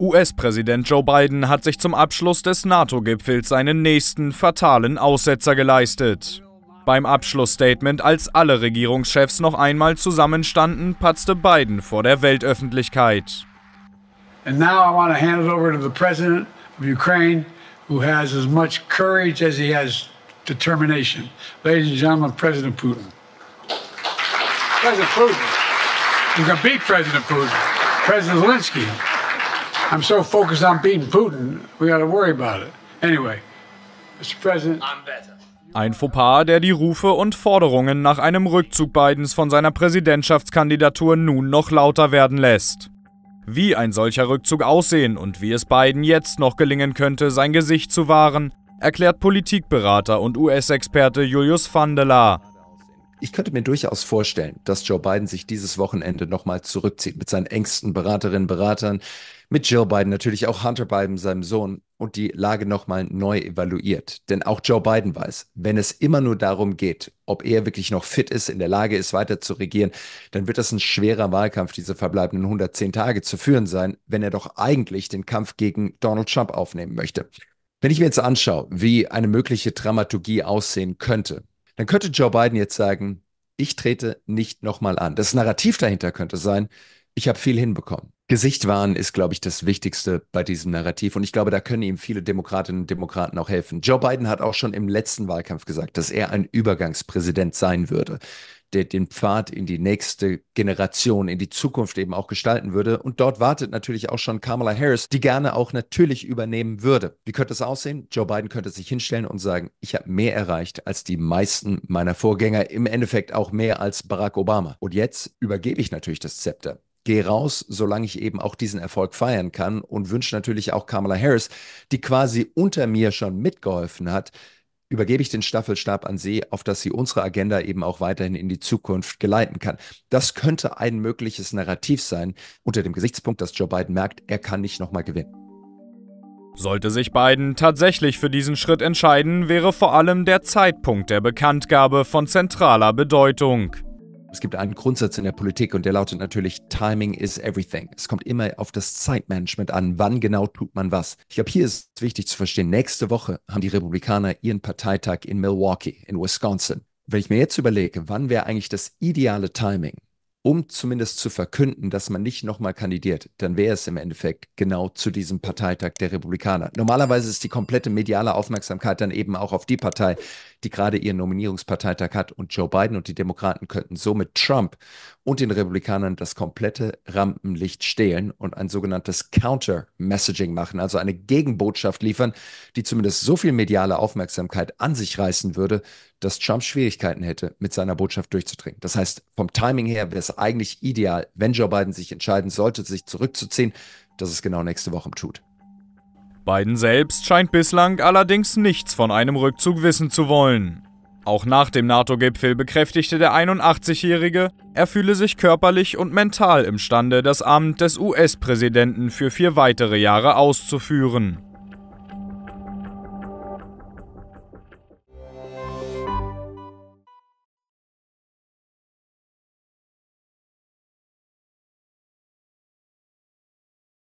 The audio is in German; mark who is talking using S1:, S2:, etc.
S1: US-Präsident Joe Biden hat sich zum Abschluss des NATO-Gipfels seinen nächsten fatalen Aussetzer geleistet. Beim Abschlussstatement, als alle Regierungschefs noch einmal zusammenstanden, patzte Biden vor der Weltöffentlichkeit.
S2: And now I want to hand it over to the president of Ukraine, who has as much courage as he has determination. Ladies and gentlemen, President Putin. President Putin. You can beat President Putin. President Zelensky. I'm so focused on beating Putin, we gotta worry about it. Anyway, Mr. President. I'm better.
S1: Ein Fauxpas, der die Rufe und Forderungen nach einem Rückzug Bidens von seiner Präsidentschaftskandidatur nun noch lauter werden lässt. Wie ein solcher Rückzug aussehen und wie es Biden jetzt noch gelingen könnte, sein Gesicht zu wahren, erklärt Politikberater und US-Experte Julius
S3: Vandela. Ich könnte mir durchaus vorstellen, dass Joe Biden sich dieses Wochenende nochmal zurückzieht mit seinen engsten Beraterinnen Beratern, mit Joe Biden natürlich auch Hunter Biden, seinem Sohn, und die Lage nochmal neu evaluiert. Denn auch Joe Biden weiß, wenn es immer nur darum geht, ob er wirklich noch fit ist, in der Lage ist, weiter zu regieren, dann wird das ein schwerer Wahlkampf, diese verbleibenden 110 Tage zu führen sein, wenn er doch eigentlich den Kampf gegen Donald Trump aufnehmen möchte. Wenn ich mir jetzt anschaue, wie eine mögliche Dramaturgie aussehen könnte, dann könnte Joe Biden jetzt sagen, ich trete nicht nochmal an. Das Narrativ dahinter könnte sein, ich habe viel hinbekommen. Gesicht wahren ist, glaube ich, das Wichtigste bei diesem Narrativ. Und ich glaube, da können ihm viele Demokratinnen und Demokraten auch helfen. Joe Biden hat auch schon im letzten Wahlkampf gesagt, dass er ein Übergangspräsident sein würde, der den Pfad in die nächste Generation, in die Zukunft eben auch gestalten würde. Und dort wartet natürlich auch schon Kamala Harris, die gerne auch natürlich übernehmen würde. Wie könnte es aussehen? Joe Biden könnte sich hinstellen und sagen, ich habe mehr erreicht als die meisten meiner Vorgänger, im Endeffekt auch mehr als Barack Obama. Und jetzt übergebe ich natürlich das Zepter gehe raus, solange ich eben auch diesen Erfolg feiern kann und wünsche natürlich auch Kamala Harris, die quasi unter mir schon mitgeholfen hat, übergebe ich den Staffelstab an sie, auf dass sie unsere Agenda eben auch weiterhin in die Zukunft geleiten kann. Das könnte ein mögliches Narrativ sein, unter dem Gesichtspunkt, dass Joe Biden merkt, er kann nicht nochmal gewinnen.
S1: Sollte sich Biden tatsächlich für diesen Schritt entscheiden, wäre vor allem der Zeitpunkt der
S3: Bekanntgabe von zentraler Bedeutung. Es gibt einen Grundsatz in der Politik und der lautet natürlich, Timing is everything. Es kommt immer auf das Zeitmanagement an, wann genau tut man was. Ich glaube, hier ist es wichtig zu verstehen, nächste Woche haben die Republikaner ihren Parteitag in Milwaukee, in Wisconsin. Wenn ich mir jetzt überlege, wann wäre eigentlich das ideale Timing, um zumindest zu verkünden, dass man nicht nochmal kandidiert, dann wäre es im Endeffekt genau zu diesem Parteitag der Republikaner. Normalerweise ist die komplette mediale Aufmerksamkeit dann eben auch auf die Partei, die gerade ihren Nominierungsparteitag hat. Und Joe Biden und die Demokraten könnten somit Trump und den Republikanern das komplette Rampenlicht stehlen und ein sogenanntes Counter-Messaging machen, also eine Gegenbotschaft liefern, die zumindest so viel mediale Aufmerksamkeit an sich reißen würde, dass Trump Schwierigkeiten hätte, mit seiner Botschaft durchzudringen. Das heißt, vom Timing her wäre es eigentlich ideal, wenn Joe Biden sich entscheiden sollte, sich zurückzuziehen, dass es genau nächste Woche tut.
S1: Biden selbst scheint bislang allerdings nichts von einem Rückzug wissen zu wollen. Auch nach dem NATO-Gipfel bekräftigte der 81-Jährige, er fühle sich körperlich und mental imstande, das Amt des US-Präsidenten für vier weitere Jahre auszuführen.